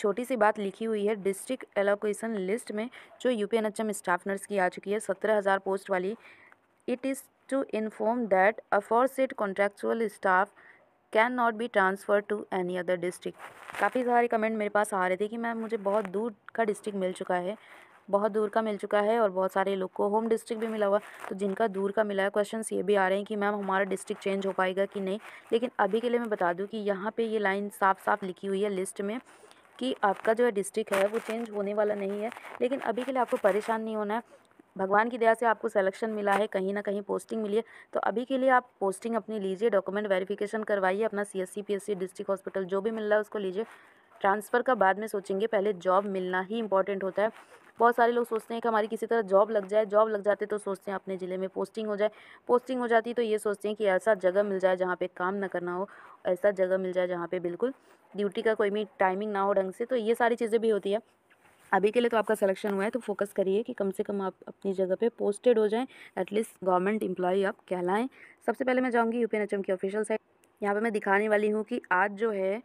छोटी सी बात लिखी हुई है डिस्ट्रिक्ट एलोकेशन लिस्ट में जो यूपी एम स्टाफ नर्स की आ चुकी है सत्रह हज़ार पोस्ट वाली it is to inform that aforesaid contractual staff can not be transfer to any other district काफ़ी सारे कमेंट मेरे पास आ रहे थे कि मैम मुझे बहुत दूर का डिस्ट्रिक्ट मिल चुका है बहुत दूर का मिल चुका है और बहुत सारे लोग को होम डिस्ट्रिक्ट भी मिला हुआ तो जिनका दूर का मिला है क्वेश्चन ये भी आ रहे हैं कि मैम हमारा डिस्ट्रिक्ट चेंज हो पाएगा कि नहीं लेकिन अभी के लिए मैं बता दूँ कि यहाँ पर ये लाइन साफ साफ लिखी हुई है लिस्ट में कि आपका जो है डिस्ट्रिक्ट है वो चेंज होने वाला नहीं है लेकिन अभी के लिए आपको परेशान नहीं होना है भगवान की दया से आपको सिलेक्शन मिला है कहीं ना कहीं पोस्टिंग मिली है तो अभी के लिए आप पोस्टिंग अपनी लीजिए डॉक्यूमेंट वेरिफिकेशन करवाइए अपना C S C P S C district hospital जो भी मिल रहा है उसको लीजिए ट्रांसफ़र का बाद में सोचेंगे पहले जॉब मिलना ही इंपॉर्टेंट होता है बहुत सारे लोग सोचते हैं कि हमारी किसी तरह जॉब लग जाए जॉब लग जाते तो सोचते हैं अपने ज़िले में पोस्टिंग हो जाए पोस्टिंग हो जाती तो ये सोचते हैं कि ऐसा जगह मिल जाए जहाँ पे काम ना करना हो ऐसा जगह मिल जाए जहाँ पे बिल्कुल ड्यूटी का कोई भी टाइमिंग ना हो ढंग से तो ये सारी चीज़ें भी होती है अभी के लिए तो आपका सिलेक्शन हुआ है तो फोकस करिए कि कम से कम आप अपनी जगह पे पोस्टेड हो जाएं एटलीस्ट गवर्नमेंट एम्प्लॉई आप कहलाएं सबसे पहले मैं जाऊंगी यूपी एन की ऑफिशियल साइट यहाँ पे मैं दिखाने वाली हूँ कि आज जो है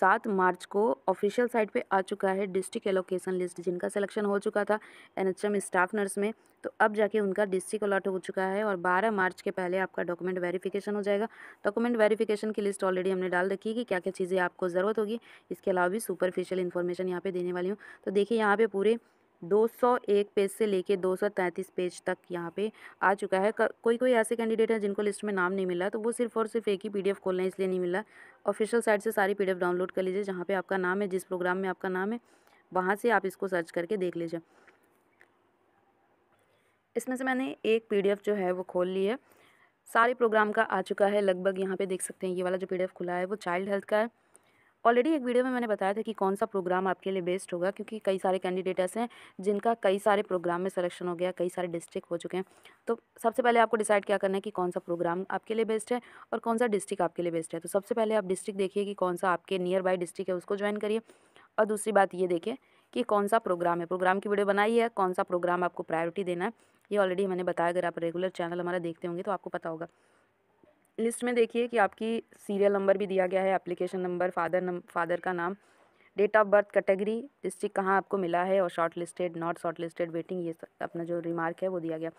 सात मार्च को ऑफिशियल साइट पे आ चुका है डिस्ट्रिक्ट एलोकेशन लिस्ट जिनका सिलेक्शन हो चुका था एनएचएम स्टाफ नर्स में तो अब जाके उनका डिस्ट्रिक्ट अलॉट हो चुका है और 12 मार्च के पहले आपका डॉक्यूमेंट वेरिफिकेशन हो जाएगा डॉक्यूमेंट वेरिफिकेशन की लिस्ट ऑलरेडी हमने डाल रखी है कि क्या क्या चीज़ें आपको ज़रूरत होगी इसके अलावा भी सुपरफिशियल इन्फॉर्मेशन यहाँ पर देने वाली हूँ तो देखिए यहाँ पर पूरे 201 पेज से लेके 233 पेज तक यहाँ पे आ चुका है कोई कोई ऐसे कैंडिडेट हैं जिनको लिस्ट में नाम नहीं मिला तो वो सिर्फ और सिर्फ एक ही पीडीएफ खोलना है इसलिए नहीं मिला ऑफिशियल साइट से सारी पीडीएफ डाउनलोड कर लीजिए जहाँ पे आपका नाम है जिस प्रोग्राम में आपका नाम है वहाँ से आप इसको सर्च करके देख लीजिए इसमें से मैंने एक पी जो है वो खोल ली है सारे प्रोग्राम का आ चुका है लगभग यहाँ पे देख सकते हैं ये वाला जो पी खुला है वो चाइल्ड हेल्थ का है ऑलरेडी एक वीडियो में मैंने बताया था कि कौन सा प्रोग्राम आपके लिए बेस्ट होगा क्योंकि कई सारे कैंडिडेट ऐसे हैं जिनका कई सारे प्रोग्राम में सिलेक्शन हो गया कई सारे डिस्ट्रिक्ट हो चुके हैं तो सबसे पहले आपको डिसाइड क्या करना है कि कौन सा प्रोग्राम आपके लिए बेस्ट है और कौन सा डिस्ट्रिक्ट आपके लिए बेस्ट है तो सबसे पहले आप डिस्ट्रिक्ट देखिए कि कौन सा आपके नियर बाई डिस्ट्रिक्ट है उसको ज्वाइन करिए और दूसरी बात ये देखिए कि कौन सा प्रोग्राम है प्रोग्राम की वीडियो बनाई है कौन सा प्रोग्राम आपको प्रायोरिटी देना है ये ऑलरेडी मैंने बताया अगर आप रेगुलर चैनल हमारा देखते होंगे तो आपको पता होगा लिस्ट में देखिए कि आपकी सीरियल नंबर भी दिया गया है application number father name father का नाम date of birth category district कहाँ आपको मिला है और short listed not short listed waiting ये अपना जो रिमार्क है वो दिया गया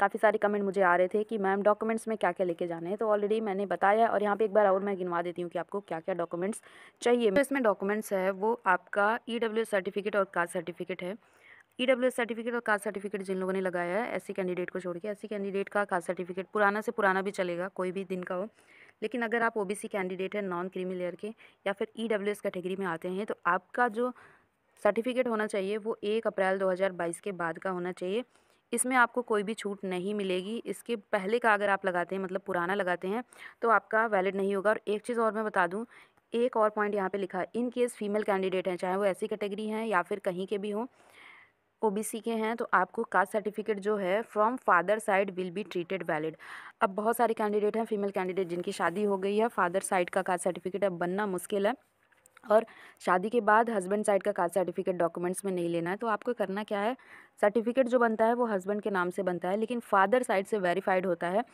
काफ़ी सारे कमेंट मुझे आ रहे थे कि मैम डॉक्यूमेंट्स में क्या क्या लेके जाने हैं तो ऑलरेडी मैंने बताया और यहाँ पे एक बार और मैं गिनवा देती हूँ कि आपको क्या क्या डॉक्यूमेंट्स चाहिए तो इसमें डॉक्यूमेंट्स है वो आपका ई e सर्टिफिकेट और कास्ट सर्टिफिकेट है ई डब्ल्यू सर्टिफिकेट और कास्ट सर्टिफिकेट जिन लोगों ने लगाया है ऐसी कैंडिडेट को छोड़ के ऐसी कैंडिडेट का कास्ट सर्टिफिकेट पुराना से पुराना भी चलेगा कोई भी दिन का हो लेकिन अगर आप ओबीसी कैंडिडेट हैं नॉन क्रीमी लेयर के या फिर ई डब्ल्यू एस कैटेगरी में आते हैं तो आपका जो सर्टिफिकेट होना चाहिए वो एक अप्रैल बाईस के बाद का होना चाहिए इसमें आपको कोई भी छूट नहीं मिलेगी इसके पहले का अगर आप लगाते हैं मतलब पुराना लगाते हैं तो आपका वैलिड नहीं होगा और एक चीज़ और मैं बता दूँ एक और पॉइंट यहाँ पर लिखा है इन केस फीमेल कैंडिडेट हैं चाहे वो ऐसी कैटेगरी हैं या फिर कहीं के भी हों ओबीसी के हैं तो आपको कास्ट सर्टिफिकेट जो है from father side will be treated valid अब बहुत सारे कैंडिडेट हैं फीमेल कैंडिडेट जिनकी शादी हो गई है फादर साइड का कास्ट सर्टिफिकेट अब बनना मुश्किल है और शादी के बाद हस्बैंड साइड का कास्ट सर्टिफिकेट डॉक्यूमेंट्स में नहीं लेना है तो आपको करना क्या है सर्टिफिकेट जो बनता है वो हस्बैंड के नाम से बनता है लेकिन फादर साइड से वेरीफाइड होता है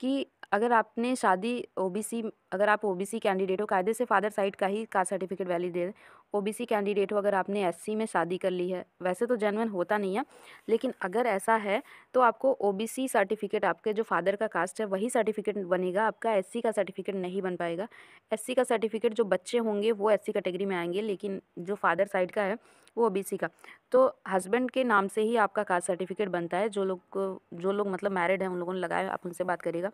कि अगर आपने शादी ओ बी सी अगर आप ओ बी सी कैंडिडेट हो कायदे से फादर साइड का ही कास्ट सर्टिफिकेट वैलिड दे ओ बी सी कैंडिडेट हो अगर आपने एस सी में शादी कर ली है वैसे तो जेनवन होता नहीं है लेकिन अगर ऐसा है तो आपको ओ बी सी सर्टिफिकेट आपके जो फादर का कास्ट है वही सर्टिफिकेट बनेगा आपका एस सी का सर्टिफिकेट नहीं बन पाएगा एस सी का सर्टिफिकेट जो बच्चे होंगे वो एस सी कैटेगरी में आएंगे लेकिन जो फादर साइड का है वो ओ बी सी का तो हस्बैंड के नाम से ही आपका कास्ट सर्टिफिकेट बनता है जो लोग जो लोग मतलब मैरिड हैं उन लोगों ने लगाया आप उनसे बात करेगा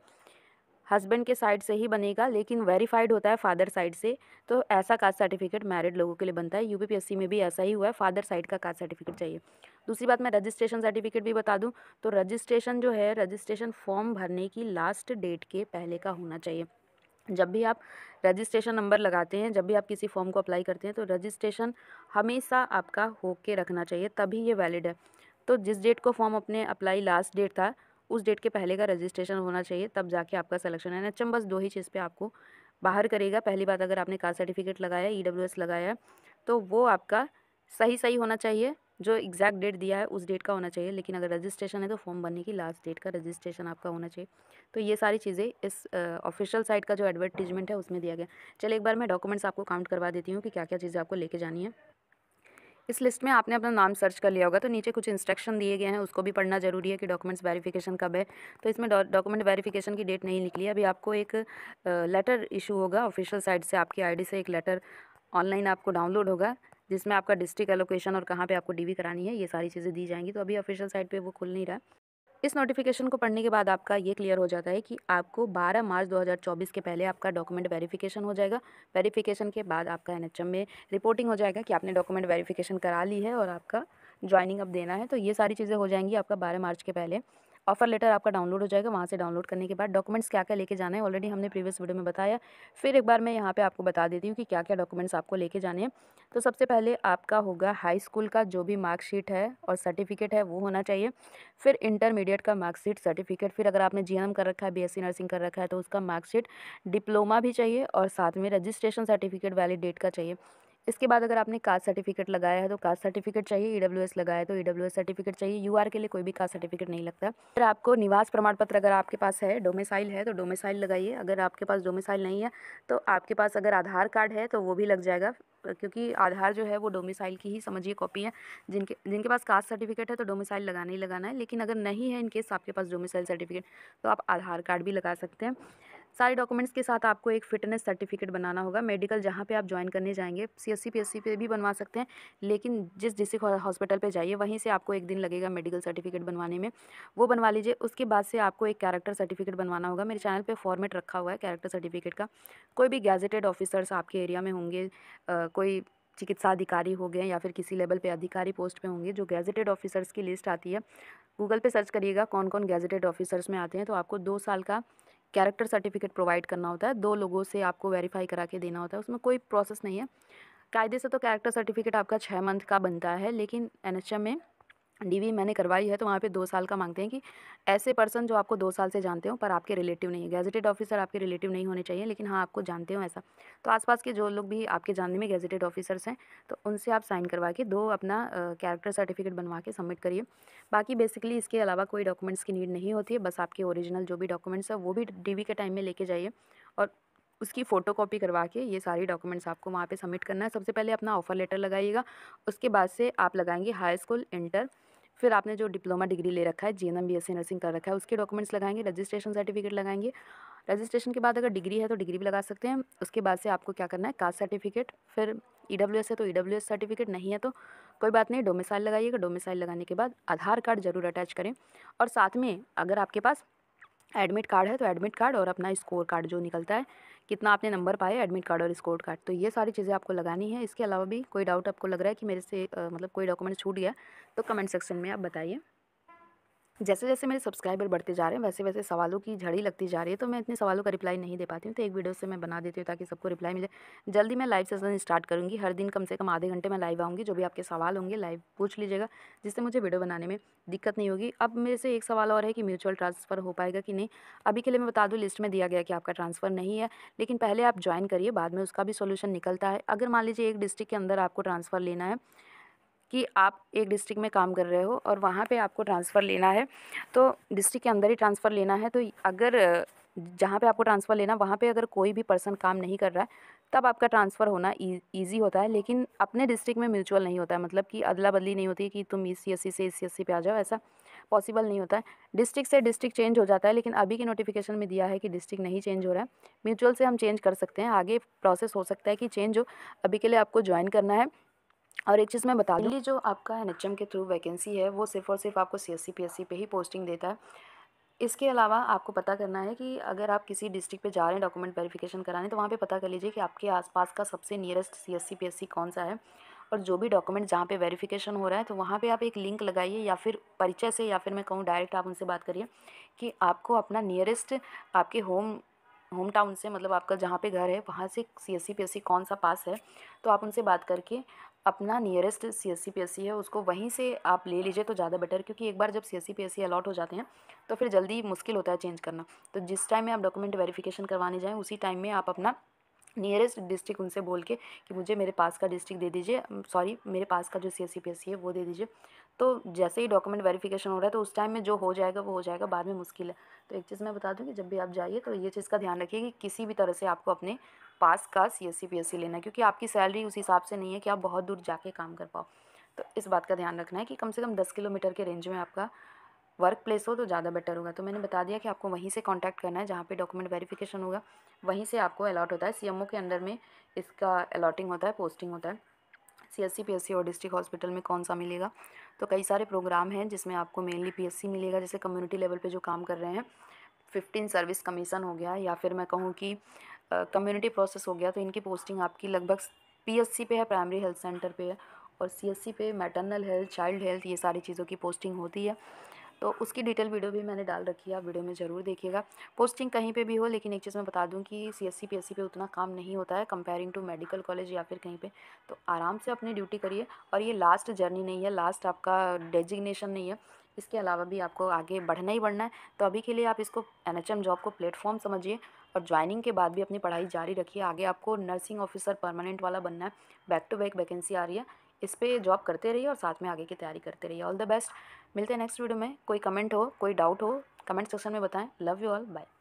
हस्बैंड के साइड से ही बनेगा लेकिन वेरीफाइड होता है फादर साइड से तो ऐसा कास्ट सर्टिफिकेट मैरिड लोगों के लिए बनता है यूपीपीएससी में भी ऐसा ही हुआ है फादर साइड का कास्ट सर्टिफिकेट चाहिए दूसरी बात मैं रजिस्ट्रेशन सर्टिफिकेट भी बता दूं तो रजिस्ट्रेशन जो है रजिस्ट्रेशन फॉर्म भरने की लास्ट डेट के पहले का होना चाहिए जब भी आप रजिस्ट्रेशन नंबर लगाते हैं जब भी आप किसी फॉर्म को अप्लाई करते हैं तो रजिस्ट्रेशन हमेशा आपका होके रखना चाहिए तभी ये वैलिड है तो जिस डेट को फॉर्म अपने अप्लाई लास्ट डेट था उस डेट के पहले का रजिस्ट्रेशन होना चाहिए तब जाके आपका सलेक्शन है नचम बस दो ही चीज़ पे आपको बाहर करेगा पहली बात अगर आपने कास्ट सर्टिफिकेट लगाया ई डब्ल्यू एस लगाया तो वो आपका सही सही होना चाहिए जो एग्जैक्ट डेट दिया है उस डेट का होना चाहिए लेकिन अगर रजिस्ट्रेशन है तो फॉर्म भरने की लास्ट डेट का रजिस्ट्रेशन आपका होना चाहिए तो ये सारी चीज़ें इस ऑफिशियल साइट का जो एडवर्टीजमेंट है उसमें दिया गया चलिए एक बार मैं डॉक्यूमेंट्स आपको काउंट करवा देती हूँ कि क्या क्या चीज़ें आपको लेके जानी है इस लिस्ट में आपने अपना नाम सर्च कर लिया होगा तो नीचे कुछ इंस्ट्रक्शन दिए गए हैं उसको भी पढ़ना ज़रूरी है कि डॉक्यूमेंट्स वेरिफिकेशन कब है तो इसमें डॉक्यूमेंट वेरिफिकेशन की डेट नहीं निकली अभी आपको एक लेटर इशू होगा ऑफिशियल साइट से आपकी आईडी से एक लेटर ऑनलाइन आपको डाउनलोड होगा जिसमें आपका डिस्ट्रिक्ट एलोकेशन और कहाँ पर आपको डी करानी है ये सारी चीज़ें दी जाएंगी तो अभी ऑफिशियल साइट पर वो खुल नहीं रहा इस नोटिफिकेशन को पढ़ने के बाद आपका ये क्लियर हो जाता है कि आपको 12 मार्च 2024 के पहले आपका डॉक्यूमेंट वेरिफिकेशन हो जाएगा वेरिफिकेशन के बाद आपका एन में रिपोर्टिंग हो जाएगा कि आपने डॉक्यूमेंट वेरिफिकेशन करा ली है और आपका ज्वाइनिंग अब देना है तो ये सारी चीज़ें हो जाएंगी आपका बारह मार्च के पहले ऑफर लेटर आपका डाउनलोड हो जाएगा वहाँ से डाउनलोड करने के बाद डॉक्यूमेंट्स क्या क्या लेके जाने हैं ऑलरेडी हमने प्रीवियस वीडियो में बताया फिर एक बार मैं यहाँ पे आपको बता देती हूँ कि क्या क्या डॉक्यूमेंट्स आपको लेके जाने हैं तो सबसे पहले आपका होगा हाई स्कूल का जो भी मार्कशीट है और सर्टिफिकेट है वो होना चाहिए फिर इंटरमीडिएट का मार्कशीट सर्टिफिकेट फिर अगर आपने जी कर रखा है बी नर्सिंग कर रखा है तो उसका मार्कशीट डिप्लोमा भी चाहिए और साथ में रजिस्ट्रेशन सर्टिफिकेट वैलिड डेट का चाहिए इसके बाद अगर आपने कास्ट सर्टिफिकेट लगाया है तो कास्ट सर्टिफिकेट चाहिए ई e डब्ल्यू लगाया तो ई e सर्टिफिकेट चाहिए यू के लिए कोई भी कास्ट सर्टिफिकेट नहीं लगता अगर आपको निवास प्रमाण पत्र अगर आपके पास है डोमिसाइल है तो डोमिसाइल लगाइए अगर आपके पास डोमिसाइल नहीं है तो आपके पास अगर आधार कार्ड है तो वो भी लग जाएगा क्योंकि आधार जो है वो डोमिसाइल की ही समझिए कॉपी है जिनके जिनके पास कास्ट सर्टिफिकेट है तो डोमिसाइल लगाना ही लगाना है लेकिन अगर नहीं है इनकेस आपके पास डोमिसाइल सर्टिफिकेट तो आप आधार कार्ड भी लगा सकते हैं सारे डॉक्यूमेंट्स के साथ आपको एक फिटनेस सर्टिफिकेट बनाना होगा मेडिकल जहाँ पे आप ज्वाइन करने जाएंगे C S C P S C पे भी बनवा सकते हैं लेकिन जिस डिस्ट्रिक्ट हॉस्पिटल पे जाइए वहीं से आपको एक दिन लगेगा मेडिकल सर्टिफिकेट बनवाने में वो बनवा लीजिए उसके बाद से आपको एक कैरेक्टर सर्टिफिकेट बनवाना होगा मेरे चैनल पर फॉर्मेट रखा हुआ है कैरेक्टर सर्टिफिकेट का कोई भी गैजेटेड ऑफिसर्स आपके एरिया में होंगे कोई चिकित्सा अधिकारी हो गए या फिर किसी लेवल पर अधिकारी पोस्ट पर होंगे जो गैजेटेड ऑफिसर्स की लिस्ट आती है गूगल पे सर्च करिएगा कौन कौन गैजेटेड ऑफिसर्स में आते हैं तो आपको दो साल का कैरेक्टर सर्टिफिकेट प्रोवाइड करना होता है दो लोगों से आपको वेरीफाई करा के देना होता है उसमें कोई प्रोसेस नहीं है कायदे से तो कैरेक्टर सर्टिफिकेट आपका छः मंथ का बनता है लेकिन एन में डी मैंने करवाई है तो वहाँ पे दो साल का मांगते हैं कि ऐसे पर्सन जो आपको दो साल से जानते हो पर आपके रिलेटिव नहीं है गैजेटेड ऑफिसर आपके रिलेटिव नहीं होने चाहिए लेकिन हाँ आपको जानते हो ऐसा तो आसपास के जो लोग भी आपके जानने में गैजेटेड ऑफिसर्स हैं तो उनसे आप साइन करवा के दो अपना कैरेक्टर सर्टिफिकेट बनवा के सबमिट करिए बाकी बेसिकली इसके अलावा कोई डॉक्यूमेंट्स की नीड नहीं होती है बस आपके ओरिजिनल जो भी डॉक्यूमेंट्स है वो भी डी के टाइम में लेके जाइए और उसकी फ़ोटो कॉपी करवा के ये सारी डॉक्यूमेंट्स आपको वहाँ पे सबमिट करना है सबसे पहले अपना ऑफ़र लेटर लगाइएगा उसके बाद से आप लगाएंगे हाई स्कूल इंटर फिर आपने जो डिप्लोमा डिग्री ले रखा है G N M B S C nursing कर रखा है उसके डॉक्यूमेंट्स लगाएंगे रजिस्ट्रेशन सर्टिफिकेट लगाएंगे रजिस्ट्रेशन के बाद अगर डिग्री है तो डिग्री भी लगा सकते हैं उसके बाद से आपको क्या करना है कास्ट सर्टिफिकेट फिर ई डब्ल्यू एस है तो ई डब्ल्यू एस सर्टिफिकेट नहीं है तो कोई बात नहीं डोमिसाइल लगाइएगा डोमिसाइल लगाने के बाद आधार कार्ड ज़रूर अटैच करें और साथ में अगर आपके पास एडमिट कार्ड है तो एडमिट कार्ड और अपना स्कोर कार्ड जो निकलता है कितना आपने नंबर पाए एडमिट कार्ड और स्कोर कार्ड तो ये सारी चीज़ें आपको लगानी है इसके अलावा भी कोई डाउट आपको लग रहा है कि मेरे से मतलब कोई डॉक्यूमेंट छूट गया तो कमेंट सेक्शन में आप बताइए जैसे जैसे मेरे सब्सक्राइबर बढ़ते जा रहे हैं वैसे वैसे सवालों की झड़ी लगती जा रही है तो मैं इतने सवालों का रिप्लाई नहीं दे पाती हूँ तो एक वीडियो से मैं बना देती हूँ ताकि सबको रिप्लाई मिले जल्दी मैं लाइव सेशन स्टार्ट करूँगी हर दिन कम से कम आधे घंटे मैं लाइव आऊँगी जो भी आपके सवाल होंगे लाइव पूछ लीजिएगा जिससे मुझे वीडियो बनाने में दिक्कत नहीं होगी अब मेरे से एक सवाल और है कि म्यूचुअल ट्रांसफ़र हो पाएगा कि नहीं अभी के लिए मैं बता दूँ लिस्ट में दिया गया कि आपका ट्रांसफ़र नहीं है लेकिन पहले आप ज्वाइन करिए बाद में उसका भी सोल्यूशन निकलता है अगर मान लीजिए एक डिस्ट्रिक्ट के अंदर आपको ट्रांसफ़र लेना है कि आप एक डिस्ट्रिक्ट में काम कर रहे हो और वहाँ पे आपको ट्रांसफ़र लेना है तो डिस्ट्रिक्ट के अंदर ही ट्रांसफ़र लेना है तो अगर जहाँ पे आपको ट्रांसफ़र लेना वहाँ पे अगर कोई भी पर्सन काम नहीं कर रहा है तब आपका ट्रांसफ़र होना ईजी होता है लेकिन अपने डिस्ट्रिक्ट में म्यूचुअल नहीं होता है मतलब कि अदला बदली नहीं होती कि तुम इस सी एस सी से इस सी पे आ जाओ ऐसा पॉसिबल नहीं होता है डिस्ट्रिक्ट से डिस्ट्रिक्ट चेंज हो जाता है लेकिन अभी के नोटिफिकेशन में दिया है कि डिस्ट्रिक्ट नहीं चेंज हो रहा है म्यूचुअल से हम चेंज कर सकते हैं आगे प्रोसेस हो सकता है कि चेंज हो अभी के लिए आपको ज्वाइन करना है और एक चीज़ मैं बता दूँ जो आपका एन के थ्रू वैकेंसी है वो सिर्फ और सिर्फ आपको सी एस सी पे ही पोस्टिंग देता है इसके अलावा आपको पता करना है कि अगर आप किसी डिस्ट्रिक्ट पे जा रहे हैं डॉक्यूमेंट वेरिफिकेशन कराने तो वहाँ पे पता कर लीजिए कि आपके आसपास का सबसे nearest C S C P S C कौन सा है और जो भी डॉक्यूमेंट जहाँ पे वेरिफिकेशन हो रहा है तो वहाँ पे आप एक लिंक लगाइए या फिर परिचय से या फिर मैं कहूँ डायरेक्ट आप उनसे बात करिए कि आपको अपना नियरेस्ट आपके होम होम टाउन से मतलब आपका जहाँ पे घर है वहाँ से C S C P S C कौन सा पास है तो आप उनसे बात करके अपना nearest C S C P S C है उसको वहीं से आप ले लीजिए तो ज़्यादा बेटर क्योंकि एक बार जब C S C P S C allot हो जाते हैं तो फिर जल्दी मुश्किल होता है चेंज करना तो जिस टाइम में आप डॉक्यूमेंट वेरिफिकेशन करवाने जाएँ उसी टाइम में आप अपना नियरेस्ट डिस्ट्रिक्ट उनसे बोल के कि मुझे मेरे पास का डिस्ट्रिक्ट दे दीजिए सॉरी मेरे पास का जो C S C P S C है वो दे दीजिए तो जैसे ही डॉक्यूमेंट वेरिफिकेशन हो रहा है तो उस टाइम में जो हो जाएगा वो हो जाएगा बाद में मुश्किल है तो एक चीज़ मैं बता दूँ कि जब भी आप जाइए तो ये चीज़ का ध्यान रखिए कि किसी भी तरह से आपको अपने पास का C S C P S C लेना है क्योंकि आपकी सैलरी उस हिसाब से नहीं है कि आप बहुत दूर जाके काम कर पाओ तो इस बात का ध्यान रखना है कि कम से कम दस किलोमीटर के रेंज में आपका वर्क प्लेस हो तो ज़्यादा बेटर होगा तो मैंने बता दिया कि आपको वहीं से कांटेक्ट करना है जहाँ पे डॉक्यूमेंट वेरिफिकेशन होगा वहीं से आपको अलाट होता है सीएमओ के अंडर में इसका अलाटिंग होता है पोस्टिंग होता है C S C P S C और डिस्ट्रिक्ट हॉस्पिटल में कौन सा मिलेगा तो कई सारे प्रोग्राम हैं जिसमें आपको मेनली पी एस सी मिलेगा जैसे कम्युनिटी लेवल पर जो काम कर रहे हैं फिफ्टीन सर्विस कमीशन हो गया या फिर मैं कहूँ कि कम्युनिटी प्रोसेस हो गया तो इनकी पोस्टिंग आपकी लगभग पीएससी पे है प्राइमरी हेल्थ सेंटर पे है और सीएससी पे मैटरनल हेल्थ चाइल्ड हेल्थ ये सारी चीज़ों की पोस्टिंग होती है तो उसकी डिटेल वीडियो भी मैंने डाल रखी है आप वीडियो में ज़रूर देखिएगा पोस्टिंग कहीं पे भी हो लेकिन एक चीज़ मैं बता दूं कि सी एस पीएससी पे उतना काम नहीं होता है कंपेयरिंग टू मेडिकल कॉलेज या फिर कहीं पे तो आराम से अपनी ड्यूटी करिए और ये लास्ट जर्नी नहीं है लास्ट आपका डेजिग्नेशन नहीं है इसके अलावा भी आपको आगे बढ़ना ही बढ़ना है तो अभी के लिए आप इसको एन जॉब को प्लेटफॉर्म समझिए और ज्वाइनिंग के बाद भी अपनी पढ़ाई जारी रखिए आगे आपको नर्सिंग ऑफिसर परमानेंट वाला बनना है बैक टू बैक वैकेंसी आ रही है इस पर जॉब करते रहिए और साथ में आगे की तैयारी करते रहिए ऑल द बेस्ट मिलते हैं नेक्स्ट वीडियो में कोई कमेंट हो कोई डाउट हो कमेंट सेक्शन में बताएं लव यू ऑल बाय